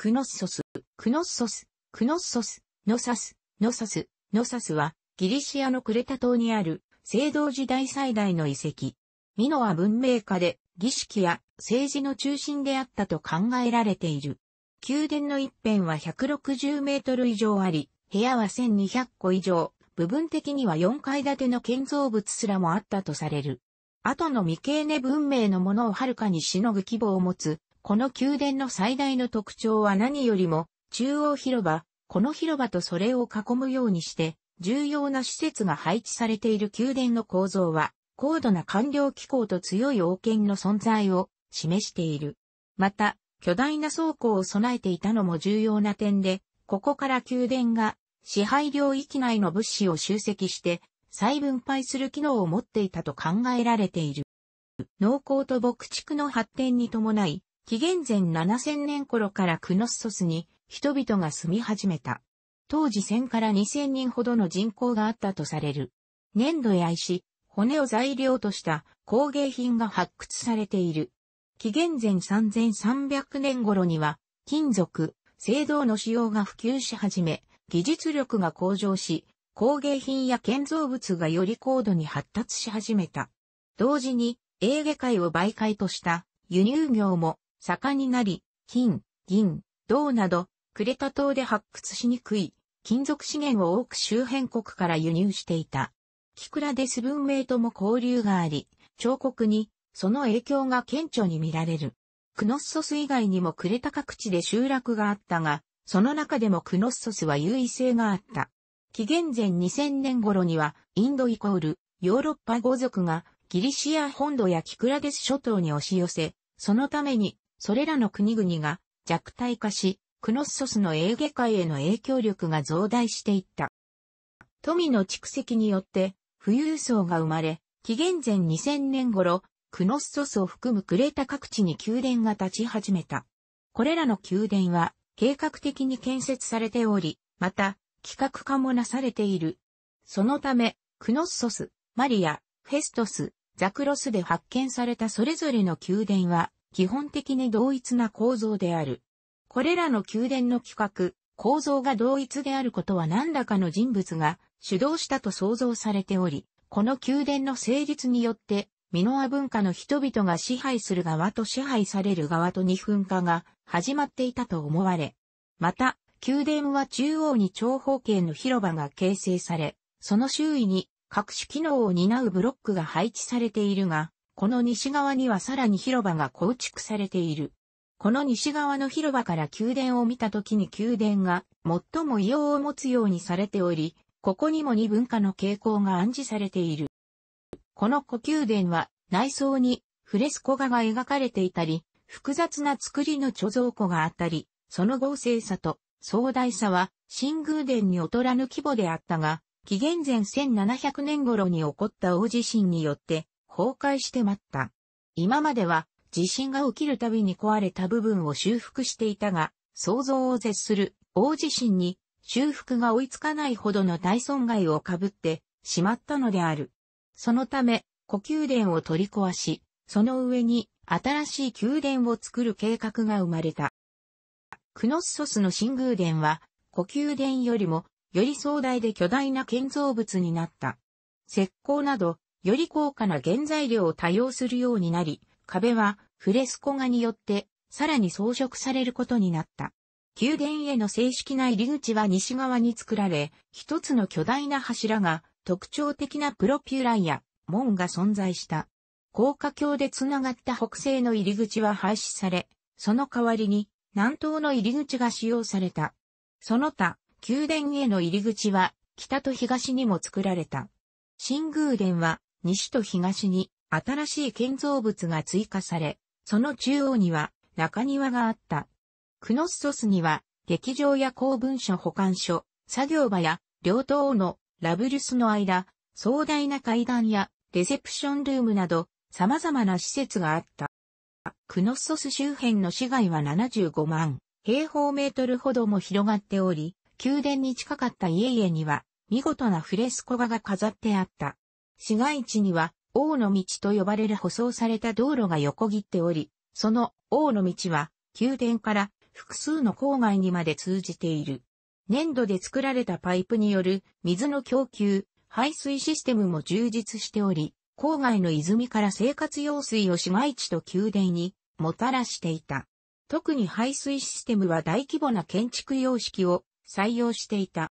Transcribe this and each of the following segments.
クノッソス、クノッソス、クノッソス、ノサス、ノサス、ノサスは、ギリシアのクレタ島にある、青銅時代最大の遺跡。ミノは文明家で、儀式や政治の中心であったと考えられている。宮殿の一辺は160メートル以上あり、部屋は1200個以上、部分的には4階建ての建造物すらもあったとされる。後の未経ネ文明のものをはるかにしのぐ規模を持つこの宮殿の最大の特徴は何よりも、中央広場、この広場とそれを囲むようにして、重要な施設が配置されている宮殿の構造は、高度な官僚機構と強い王権の存在を示している。また、巨大な倉庫を備えていたのも重要な点で、ここから宮殿が支配領域内の物資を集積して再分配する機能を持っていたと考えられている。農耕と牧畜の発展に伴い、紀元前7000年頃からクノッソスに人々が住み始めた。当時1000から2000人ほどの人口があったとされる。粘土や石、骨を材料とした工芸品が発掘されている。紀元前3300年頃には、金属、青銅の使用が普及し始め、技術力が向上し、工芸品や建造物がより高度に発達し始めた。同時に、エーゲ海を媒介とした輸入業も盛んになり、金、銀、銅など、クレタ島で発掘しにくい、金属資源を多く周辺国から輸入していた。キクラデス文明とも交流があり、彫刻に、その影響が顕著に見られる。クノッソス以外にもクレタ各地で集落があったが、その中でもクノッソスは優位性があった。紀元前2000年頃には、インドイコール、ヨーロッパ語族が、ギリシア本土やキクラデス諸島に押し寄せ、そのために、それらの国々が弱体化し、クノッソスのエーゲ海への影響力が増大していった。富の蓄積によって、富裕層が生まれ、紀元前2000年頃、クノッソスを含むクレータ各地に宮殿が立ち始めた。これらの宮殿は計画的に建設されており、また企画化もなされている。そのため、クノッソス、マリア、フェストス、ザクロスで発見されたそれぞれの宮殿は基本的に同一な構造である。これらの宮殿の企画、構造が同一であることは何らかの人物が主導したと想像されており、この宮殿の成立によって、ミノア文化の人々が支配する側と支配される側と二分化が始まっていたと思われ。また、宮殿は中央に長方形の広場が形成され、その周囲に各種機能を担うブロックが配置されているが、この西側にはさらに広場が構築されている。この西側の広場から宮殿を見た時に宮殿が最も異様を持つようにされており、ここにも二文化の傾向が暗示されている。この古宮殿は内装にフレスコ画が描かれていたり、複雑な作りの貯蔵庫があったり、その豪勢さと壮大さは新宮殿に劣らぬ規模であったが、紀元前1700年頃に起こった大地震によって崩壊して待った。今までは地震が起きるたびに壊れた部分を修復していたが、想像を絶する大地震に修復が追いつかないほどの大損害を被ってしまったのである。そのため、古宮殿を取り壊し、その上に新しい宮殿を作る計画が生まれた。クノッソスの新宮殿は、古宮殿よりもより壮大で巨大な建造物になった。石膏などより高価な原材料を多用するようになり、壁はフレスコ画によってさらに装飾されることになった。宮殿への正式な入り口は西側に作られ、一つの巨大な柱が特徴的なプロピュラや門が存在した。高架橋で繋がった北西の入り口は廃止され、その代わりに南東の入り口が使用された。その他、宮殿への入り口は北と東にも作られた。新宮殿は西と東に新しい建造物が追加され、その中央には中庭があった。クノッソスには劇場や公文書保管所、作業場や両党のラブルスの間、壮大な階段やレセプションルームなど様々な施設があった。クノッソス周辺の市街は75万平方メートルほども広がっており、宮殿に近かった家々には見事なフレスコ画が飾ってあった。市街地には、王の道と呼ばれる舗装された道路が横切っており、その王の道は、宮殿から複数の郊外にまで通じている。粘土で作られたパイプによる水の供給、排水システムも充実しており、郊外の泉から生活用水を市街地と宮殿にもたらしていた。特に排水システムは大規模な建築様式を採用していた。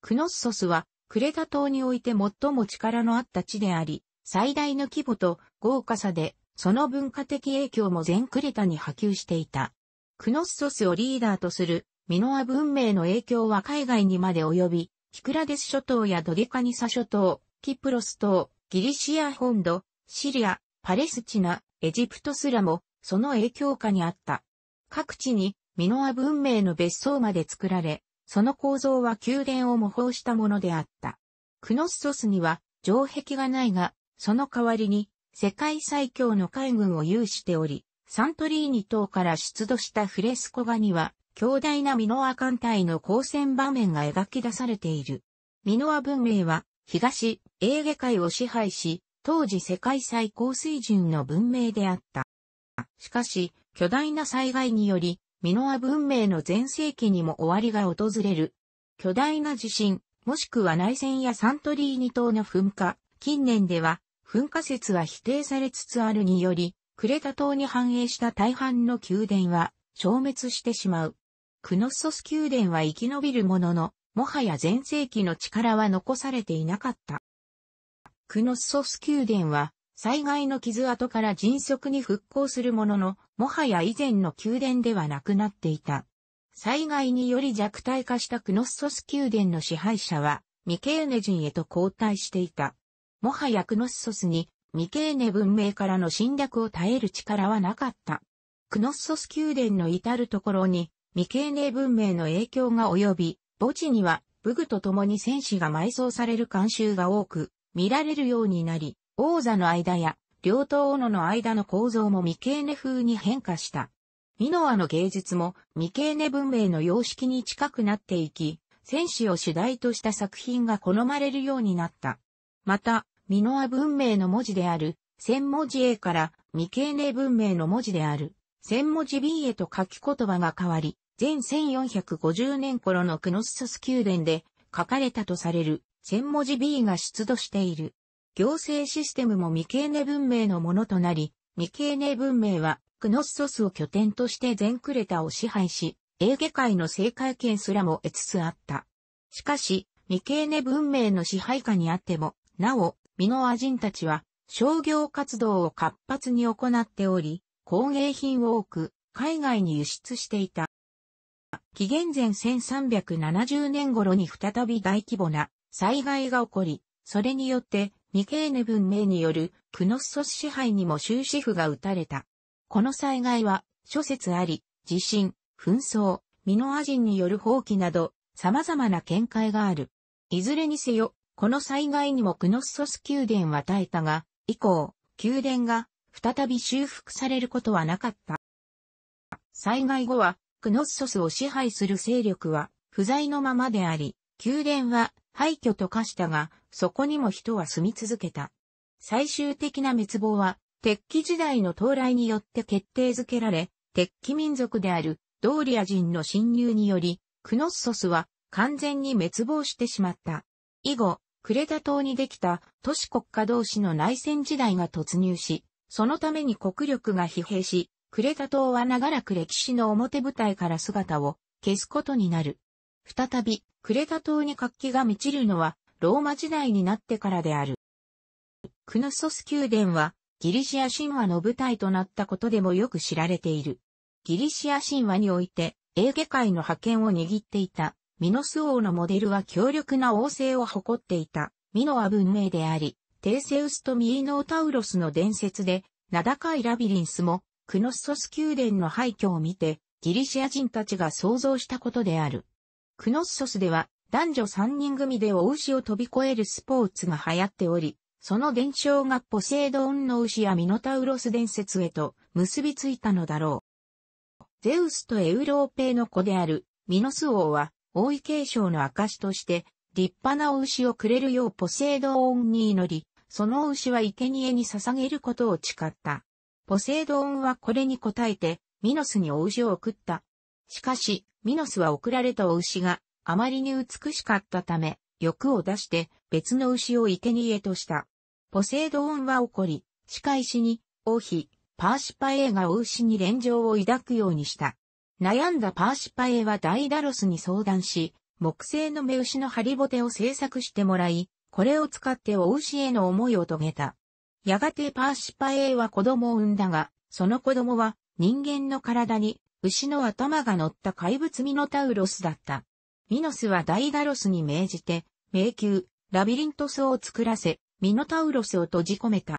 クノッソスはクレタ島において最も力のあった地であり、最大の規模と豪華さで、その文化的影響も全クレタに波及していた。クノッソスをリーダーとするミノア文明の影響は海外にまで及び、キクラデス諸島やドリカニサ諸島、キプロス島、ギリシア本土、シリア、パレスチナ、エジプトすらも、その影響下にあった。各地にミノア文明の別荘まで作られ、その構造は宮殿を模倣したものであった。クノッソスには城壁がないが、その代わりに世界最強の海軍を有しており、サントリーニ島から出土したフレスコ画には、強大なミノア艦隊の交戦場面が描き出されている。ミノア文明は、東、エーゲ海を支配し、当時世界最高水準の文明であった。しかし、巨大な災害により、ミノア文明の前世紀にも終わりが訪れる。巨大な地震、もしくは内戦やサントリーニ島の噴火、近年では噴火説は否定されつつあるにより、クレタ島に繁栄した大半の宮殿は消滅してしまう。クノッソス宮殿は生き延びるものの、もはや前世紀の力は残されていなかった。クノッソス宮殿は災害の傷跡から迅速に復興するものの、もはや以前の宮殿ではなくなっていた。災害により弱体化したクノッソス宮殿の支配者は、ミケーネ人へと交代していた。もはやクノッソスに、ミケーネ文明からの侵略を耐える力はなかった。クノッソス宮殿の至るところに、ミケーネ文明の影響が及び、墓地には、武具と共に戦士が埋葬される慣習が多く、見られるようになり、王座の間や両党斧の間の構造も未経ネ風に変化した。ミノアの芸術も未経ネ文明の様式に近くなっていき、戦士を主題とした作品が好まれるようになった。また、ミノア文明の文字である、千文字 A から未経ネ文明の文字である、千文字 B へと書き言葉が変わり、前1450年頃のクノッソス宮殿で書かれたとされる、千文字 B が出土している。行政システムも未経ネ文明のものとなり、未経ネ文明はクノッソスを拠点として全クレタを支配し、エーゲ海の政界権すらも得つつあった。しかし、未経ネ文明の支配下にあっても、なお、ミノア人たちは商業活動を活発に行っており、工芸品を多く海外に輸出していた。紀元前1370年頃に再び大規模な災害が起こり、それによってニケーネ文明によるクノッソス支配にも終止符が打たれた。この災害は諸説あり、地震、紛争、ミノア人による放棄など様々な見解がある。いずれにせよ、この災害にもクノッソス宮殿は耐えたが、以降、宮殿が再び修復されることはなかった。災害後は、クノッソスを支配する勢力は不在のままであり、宮殿は廃墟と化したが、そこにも人は住み続けた。最終的な滅亡は、鉄器時代の到来によって決定づけられ、鉄器民族であるドーリア人の侵入により、クノッソスは完全に滅亡してしまった。以後、クレタ島にできた都市国家同士の内戦時代が突入し、そのために国力が疲弊し、クレタ島は長らく歴史の表舞台から姿を消すことになる。再び、クレタ島に活気が満ちるのは、ローマ時代になってからである。クッソス宮殿は、ギリシア神話の舞台となったことでもよく知られている。ギリシア神話において、エーゲ海の覇権を握っていた、ミノス王のモデルは強力な王政を誇っていた、ミノア文明であり、テーセウスとミーノータウロスの伝説で、名高いラビリンスも、クノッソス宮殿の廃墟を見て、ギリシア人たちが想像したことである。クノッソスでは男女3人組でお牛を飛び越えるスポーツが流行っており、その伝承がポセイドンの牛やミノタウロス伝説へと結びついたのだろう。ゼウスとエウローペイの子であるミノス王は王位継承の証として立派なお牛をくれるようポセイドンに祈り、その牛は生贄に捧げることを誓った。ポセイドンはこれに応えてミノスにお牛を送ったしかし、ミノスは送られたお牛があまりに美しかったため、欲を出して別の牛を生贄とした。ポセイドンは怒り、仕返しに、王妃、パーシパエーがお牛に連情を抱くようにした。悩んだパーシパエーはダイダロスに相談し、木製の目牛のハリボテを製作してもらい、これを使ってお牛への思いを遂げた。やがてパーシパエーは子供を産んだが、その子供は人間の体に牛の頭が乗った怪物ミノタウロスだった。ミノスはダイダロスに命じて、迷宮、ラビリントスを作らせ、ミノタウロスを閉じ込めた。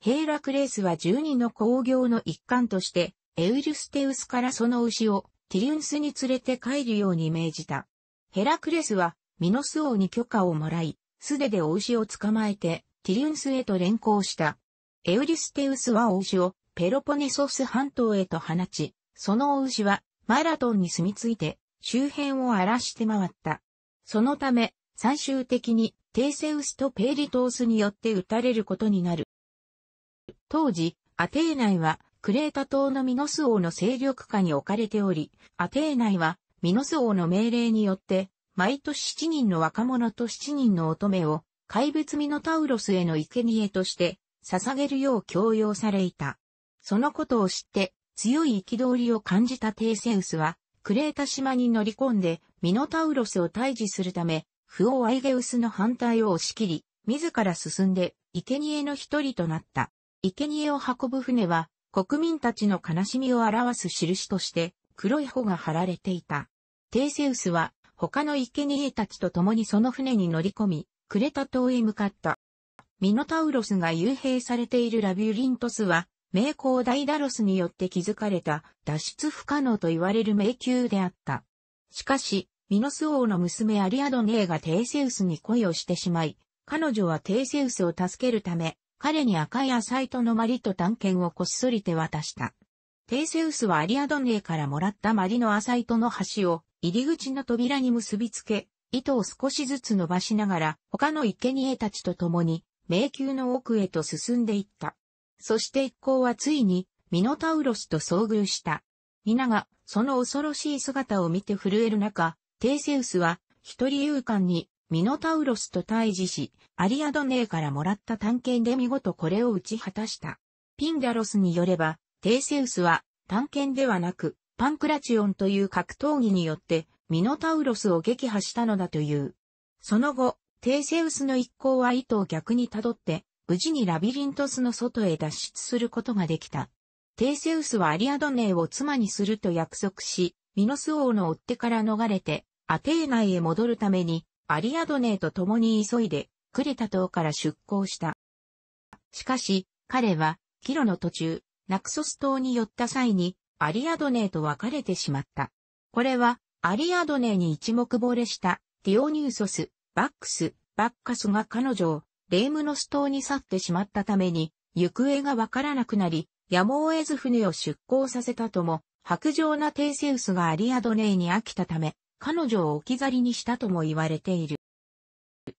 ヘイラクレースは12の工業の一環として、エウルステウスからその牛をティリュンスに連れて帰るように命じた。ヘラクレスはミノス王に許可をもらい、素手でお牛を捕まえてティリュンスへと連行した。エウリステウスはお牛をペロポネソス半島へと放ち、その牛はマラトンに住み着いて周辺を荒らして回った。そのため最終的にテーセウスとペイリトースによって撃たれることになる。当時、アテーナイはクレータ島のミノス王の勢力下に置かれており、アテーナイはミノス王の命令によって毎年7人の若者と7人の乙女を怪物ミノタウロスへの生贄として捧げるよう強要されいた。そのことを知って強い憤りを感じたテイセウスは、クレータ島に乗り込んで、ミノタウロスを退治するため、不オアイゲウスの反対を押し切り、自ら進んで、生贄の一人となった。生贄を運ぶ船は、国民たちの悲しみを表す印として、黒い穂が貼られていた。テイセウスは、他の生贄たちと共にその船に乗り込み、クレタ島へ向かった。ミノタウロスが幽閉されているラビュリントスは、名工ダイダロスによって築かれた脱出不可能と言われる迷宮であった。しかし、ミノス王の娘アリアドネーがテイセウスに恋をしてしまい、彼女はテイセウスを助けるため、彼に赤いアサイトのマリと探検をこっそり手渡した。テイセウスはアリアドネーからもらったマリのアサイトの端を入り口の扉に結びつけ、糸を少しずつ伸ばしながら他の生贄たちと共に迷宮の奥へと進んでいった。そして一行はついに、ミノタウロスと遭遇した。皆が、その恐ろしい姿を見て震える中、テイセウスは、一人勇敢に、ミノタウロスと対峙し、アリアドネーからもらった探検で見事これを打ち果たした。ピンダロスによれば、テイセウスは、探検ではなく、パンクラチオンという格闘技によって、ミノタウロスを撃破したのだという。その後、テイセウスの一行は意図を逆にたどって、無事にラビリントスの外へ脱出することができた。テイセウスはアリアドネを妻にすると約束し、ミノス王の追手から逃れて、アテーナへ戻るために、アリアドネと共に急いで、クレタ島から出港した。しかし、彼は、帰路の途中、ナクソス島に寄った際に、アリアドネと別れてしまった。これは、アリアドネに一目惚れした、ディオニューソス、バックス、バッカスが彼女を、レームノス島に去ってしまったために、行方がわからなくなり、やむを得ず船を出港させたとも、白状なテイセウスがアリアドネイに飽きたため、彼女を置き去りにしたとも言われている。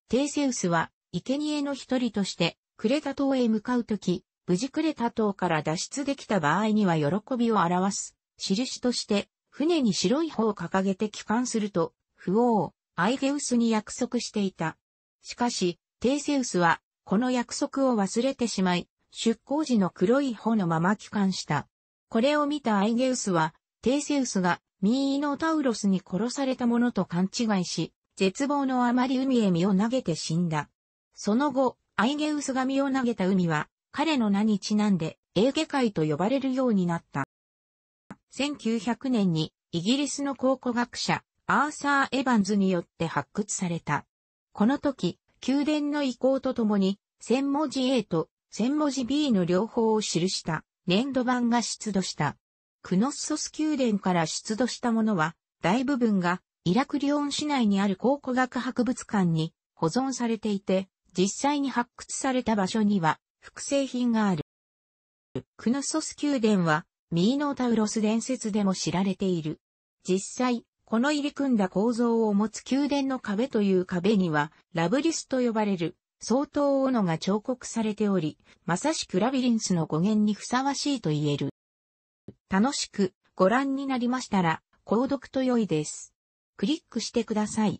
テイセウスは、生贄の一人として、クレタ島へ向かうとき、無事クレタ島から脱出できた場合には喜びを表す、印として、船に白い帆を掲げて帰還すると、不王、アイゲウスに約束していた。しかし、テイセウスは、この約束を忘れてしまい、出航時の黒い帆のまま帰還した。これを見たアイゲウスは、テイセウスがミーイノタウロスに殺されたものと勘違いし、絶望のあまり海へ身を投げて死んだ。その後、アイゲウスが身を投げた海は、彼の名にちなんで、エーゲ海と呼ばれるようになった。1900年に、イギリスの考古学者、アーサー・エヴァンズによって発掘された。この時、宮殿の遺構とともに、千文字 A と千文字 B の両方を記した粘土板が出土した。クノッソス宮殿から出土したものは、大部分がイラクリオン市内にある考古学博物館に保存されていて、実際に発掘された場所には複製品がある。クノッソス宮殿はミーノタウロス伝説でも知られている。実際、この入り組んだ構造を持つ宮殿の壁という壁には、ラブリスと呼ばれる、相当斧が彫刻されており、まさしくラビリンスの語源にふさわしいと言える。楽しくご覧になりましたら、購読と良いです。クリックしてください。